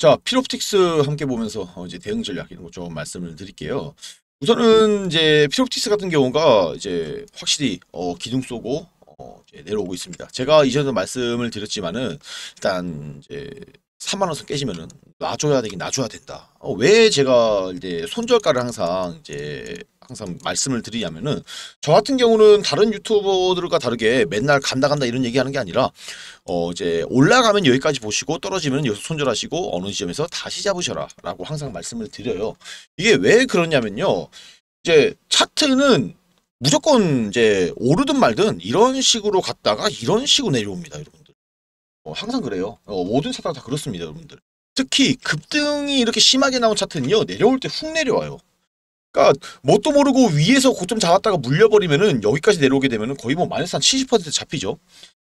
자, 피롭틱스 함께 보면서 어, 이제 대응 전략 이런 거좀 말씀을 드릴게요. 우선은 이제 피롭틱스 같은 경우가 이제 확실히 어, 기둥 쏘고 어, 내려오고 있습니다. 제가 이전에 말씀을 드렸지만은 일단 이제 3만 원선 깨지면은 놔줘야 되긴 놔줘야 된다. 어, 왜 제가 이제 손절가를 항상 이제 항상 말씀을 드리냐면은 저 같은 경우는 다른 유튜버들과 다르게 맨날 간다 간다 이런 얘기하는 게 아니라 어 이제 올라가면 여기까지 보시고 떨어지면 여기서 손절하시고 어느 지점에서 다시 잡으셔라라고 항상 말씀을 드려요. 이게 왜 그러냐면요. 이제 차트는 무조건 이제 오르든 말든 이런 식으로 갔다가 이런 식으로 내려옵니다, 여러분. 어, 항상 그래요. 어, 모든 차트가 다 그렇습니다, 여러분들. 특히 급등이 이렇게 심하게 나온 차트는요. 내려올 때 훅 내려와요. 그러니까 뭣도 모르고 위에서 고점 잡았다가 물려버리면은 여기까지 내려오게 되면은 거의 뭐 마이너스 한 70% 잡히죠.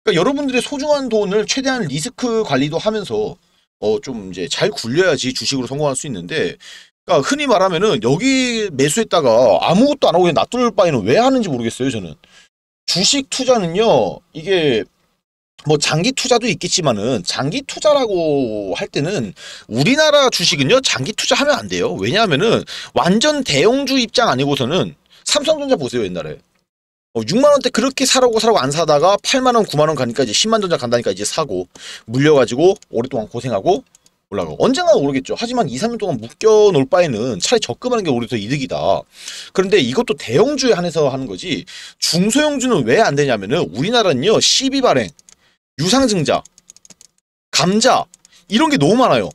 그러니까 여러분들의 소중한 돈을 최대한 리스크 관리도 하면서 어 좀 이제 잘 굴려야지 주식으로 성공할 수 있는데 그러니까 흔히 말하면은 여기 매수했다가 아무것도 안 하고 그냥 놔둘 바에는 왜 하는지 모르겠어요, 저는. 주식 투자는요. 이게 뭐 장기 투자도 있겠지만은 장기 투자라고 할 때는 우리나라 주식은요 장기 투자하면 안 돼요 왜냐하면은 완전 대형주 입장 아니고서는 삼성전자 보세요 옛날에 6만원대 어, 그렇게 사라고 사라고 안 사다가 8만원 9만원 가니까 이제 10만전자 간다니까 이제 사고 물려가지고 오랫동안 고생하고 올라가고 언젠가 오르겠죠 하지만 2, 3년 동안 묶여놓을 바에는 차라리 적금하는 게 오히려 더 이득이다 그런데 이것도 대형주에 한해서 하는 거지 중소형주는 왜 안 되냐면은 우리나라는요 12발행 유상증자, 감자 이런 게 너무 많아요.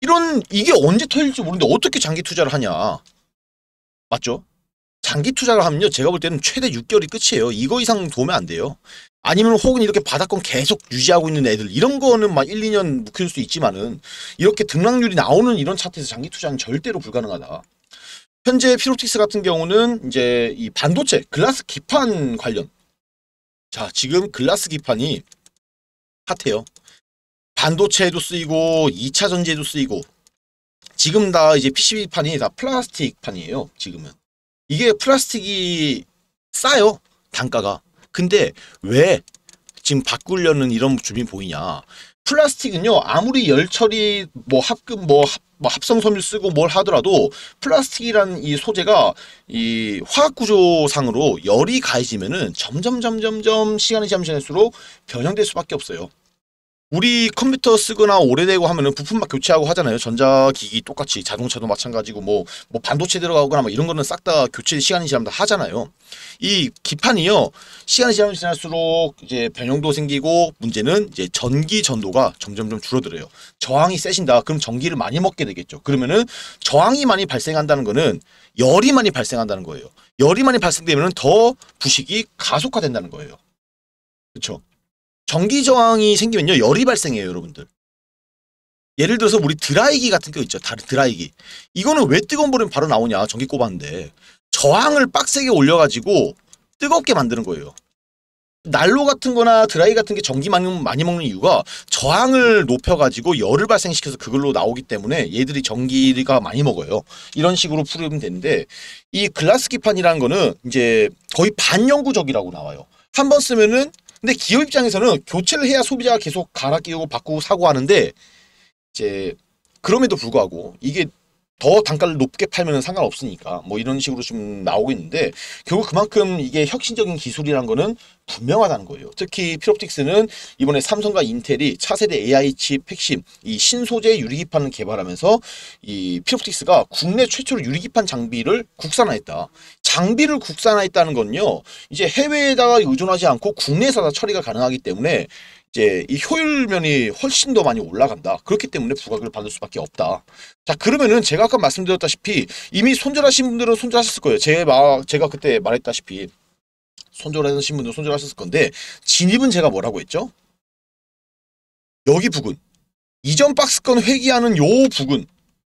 이런 이게 언제 터질지 모르는데 어떻게 장기 투자를 하냐. 맞죠? 장기 투자를 하면요. 제가 볼 때는 최대 6개월이 끝이에요. 이거 이상 도움이 안 돼요. 아니면 혹은 이렇게 바닥권 계속 유지하고 있는 애들 이런 거는 막 1, 2년 묵힐 수 있지만은 이렇게 등락률이 나오는 이런 차트에서 장기 투자는 절대로 불가능하다. 현재 피로틱스 같은 경우는 이제 이 반도체, 글라스 기판 관련 자 지금 글라스 기판이 핫해요. 반도체에도 쓰이고 2차 전지에도 쓰이고 지금 다 이제 PCB판이 다 플라스틱판이에요. 지금은. 이게 플라스틱이 싸요. 단가가. 근데 왜 지금 바꾸려는 이런 줌이 보이냐. 플라스틱은요. 아무리 열처리 뭐 합금 뭐 합, 뭐 합성섬유 쓰고 뭘 하더라도 플라스틱이란이 소재가 이 화학 구조상으로 열이 가해지면은 점점 점점점 시간이 지나면 지날수록 변형될 수밖에 없어요. 우리 컴퓨터 쓰거나 오래되고 하면은 부품 막 교체하고 하잖아요. 전자기기 똑같이 자동차도 마찬가지고 뭐, 뭐 반도체 들어가거나 뭐 이런 거는 싹 다 교체 시간이 지나면 다 하잖아요. 이 기판이요. 시간이 지나면 지날수록 이제 변형도 생기고 문제는 이제 전기 전도가 점점점 줄어들어요. 저항이 세신다. 그럼 전기를 많이 먹게 되겠죠. 그러면은 저항이 많이 발생한다는 거는 열이 많이 발생한다는 거예요. 열이 많이 발생되면 더 부식이 가속화된다는 거예요. 그렇죠? 전기 저항이 생기면요 열이 발생해요 여러분들 예를 들어서 우리 드라이기 같은 거 있죠 다른 드라이기 이거는 왜 뜨거운 물은 바로 나오냐 전기 꼽았는데 저항을 빡세게 올려가지고 뜨겁게 만드는 거예요 난로 같은 거나 드라이 같은 게 전기 많이 먹는 이유가 저항을 높여가지고 열을 발생시켜서 그걸로 나오기 때문에 얘들이 전기가 많이 먹어요. 이런 식으로 풀으면 되는데 이 글라스 기판이라는 거는 이제 거의 반영구적이라고 나와요. 한 번 쓰면은 근데 기업 입장에서는 교체를 해야 소비자가 계속 갈아 끼우고 바꾸고 사고 하는데 이제 그럼에도 불구하고 이게 더 단가를 높게 팔면 상관없으니까 뭐 이런 식으로 좀 나오고 있는데 결국 그만큼 이게 혁신적인 기술이란 거는 분명하다는 거예요. 특히 필옵틱스는 이번에 삼성과 인텔이 차세대 AI 칩 핵심 이 신소재 유리기판을 개발하면서 이 필옵틱스가 국내 최초로 유리기판 장비를 국산화했다. 장비를 국산화했다는 건요. 이제 해외에다가 의존하지 않고 국내에서 다 처리가 가능하기 때문에 이제 이 효율면이 훨씬 더 많이 올라간다. 그렇기 때문에 부각을 받을 수밖에 없다. 자 그러면은 제가 아까 말씀드렸다시피 이미 손절하신 분들은 손절하셨을 거예요. 제 마, 제가 그때 말했다시피 손절하신 분들은 손절하셨을 건데 진입은 제가 뭐라고 했죠? 여기 부근 이전 박스권 회귀하는 요 부근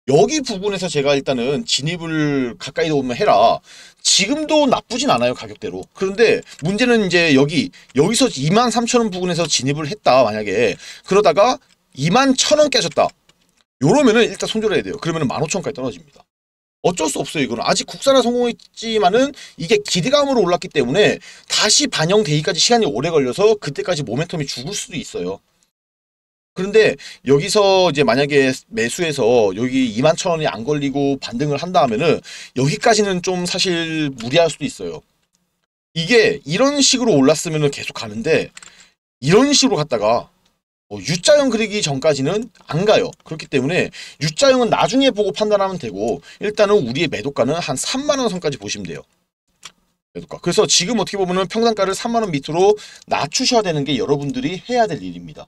여기 부분에서 제가 일단은 진입을 가까이 오면 해라. 지금도 나쁘진 않아요 가격대로. 그런데 문제는 이제 여기 여기서 23,000원 부근에서 진입을 했다 만약에 그러다가 21,000원 깨졌다. 요러면은 일단 손절해야 돼요. 그러면은 15,000원까지 떨어집니다. 어쩔 수 없어요 이거는 아직 국산화 성공했지만은 이게 기대감으로 올랐기 때문에 다시 반영되기까지 시간이 오래 걸려서 그때까지 모멘텀이 죽을 수도 있어요. 그런데 여기서 이제 만약에 매수해서 여기 2만 천 원이 안 걸리고 반등을 한다 하면은 여기까지는 좀 사실 무리할 수도 있어요. 이게 이런 식으로 올랐으면은 계속 가는데 이런 식으로 갔다가 어, U자형 그리기 전까지는 안 가요. 그렇기 때문에 U자형은 나중에 보고 판단하면 되고 일단은 우리의 매도가는 한 3만원 선까지 보시면 돼요. 매도가. 그래서 지금 어떻게 보면 은평상가를 3만원 밑으로 낮추셔야 되는 게 여러분들이 해야 될 일입니다.